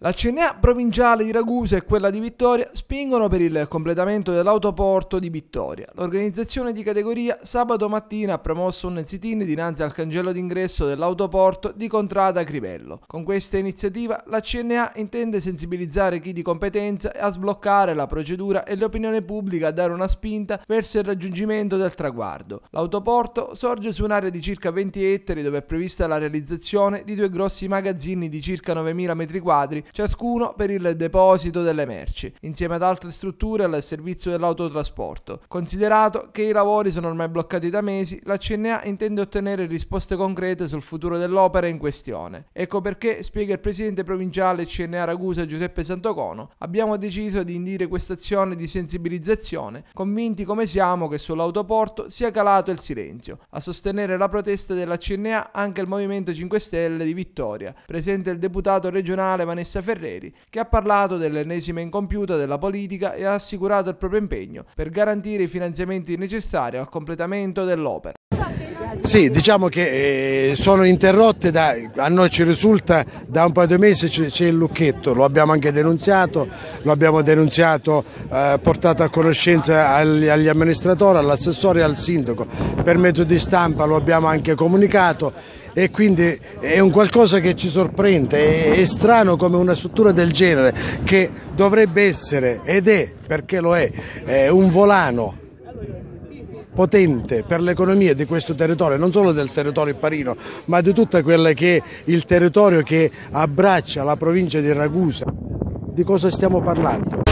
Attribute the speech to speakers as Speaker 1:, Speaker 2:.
Speaker 1: La CNA provinciale di Ragusa e quella di Vittoria spingono per il completamento dell'autoporto di Vittoria. L'organizzazione di categoria sabato mattina ha promosso un sit-in dinanzi al cancello d'ingresso dell'autoporto di Contrada Crivello. Con questa iniziativa la CNA intende sensibilizzare chi di competenza a sbloccare la procedura e l'opinione pubblica a dare una spinta verso il raggiungimento del traguardo. L'autoporto sorge su un'area di circa 20 ettari dove è prevista la realizzazione di due grossi magazzini di circa 9.000 m2 ciascuno per il deposito delle merci, insieme ad altre strutture al servizio dell'autotrasporto. Considerato che i lavori sono ormai bloccati da mesi, la CNA intende ottenere risposte concrete sul futuro dell'opera in questione. Ecco perché, spiega il presidente provinciale CNA Ragusa Giuseppe Santocono, abbiamo deciso di indire questa azione di sensibilizzazione, convinti come siamo che sull'autoporto sia calato il silenzio. A sostenere la protesta della CNA anche il Movimento 5 Stelle di Vittoria, presente il deputato regionale Vanessa Letizia Ferreri, che ha parlato dell'ennesima incompiuta della politica e ha assicurato il proprio impegno per garantire i finanziamenti necessari al completamento dell'opera.
Speaker 2: Sì, diciamo che eh, sono interrotte, da, a noi ci risulta da un paio di mesi c'è, il lucchetto, lo abbiamo anche denunziato, lo abbiamo denunziato, eh, portato a conoscenza agli, agli amministratori, all'assessore e al sindaco, per mezzo di stampa lo abbiamo anche comunicato e quindi è un qualcosa che ci sorprende, è, è strano come una struttura del genere che dovrebbe essere ed è, perché lo è, è eh, un volano potente per l'economia di questo territorio, non solo del territorio parino, ma di tutto quello che è il territorio che abbraccia la provincia di Ragusa. Di cosa stiamo parlando?